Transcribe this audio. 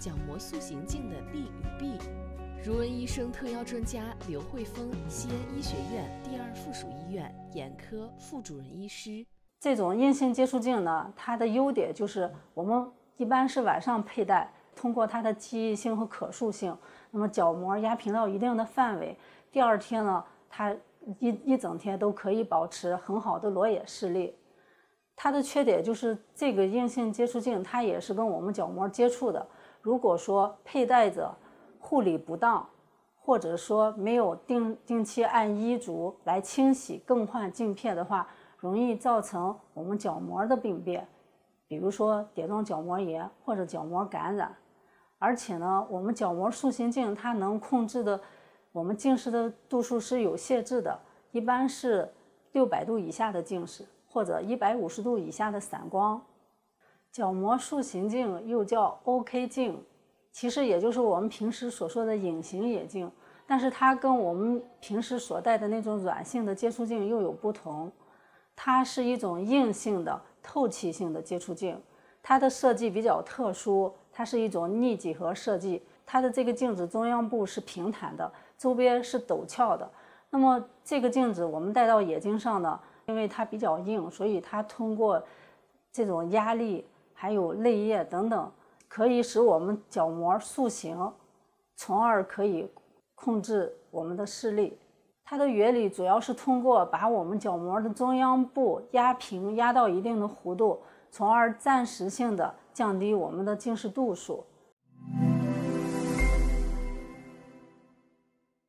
角膜塑形镜的利与弊，如闻医生特邀专家刘慧峰，西安医学院第二附属医院眼科副主任医师。这种硬性接触镜呢，它的优点就是我们一般是晚上佩戴，通过它的记忆性和可塑性，那么角膜压平到一定的范围，第二天呢，它一一整天都可以保持很好的裸眼视力。它的缺点就是这个硬性接触镜，它也是跟我们角膜接触的。如果说佩戴者护理不当，或者说没有定定期按医嘱来清洗更换镜片的话，容易造成我们角膜的病变，比如说点状角膜炎或者角膜感染。而且呢，我们角膜塑形镜它能控制的我们近视的度数是有限制的，一般是六百度以下的近视或者一百五十度以下的散光。角膜塑形镜又叫 OK 镜，其实也就是我们平时所说的隐形眼镜，但是它跟我们平时所戴的那种软性的接触镜又有不同，它是一种硬性的透气性的接触镜，它的设计比较特殊，它是一种逆几何设计，它的这个镜子中央部是平坦的，周边是陡峭的。那么这个镜子我们戴到眼睛上呢，因为它比较硬，所以它通过这种压力。还有泪液等等，可以使我们角膜塑形，从而可以控制我们的视力。它的原理主要是通过把我们角膜的中央部压平、压到一定的弧度，从而暂时性的降低我们的近视度数。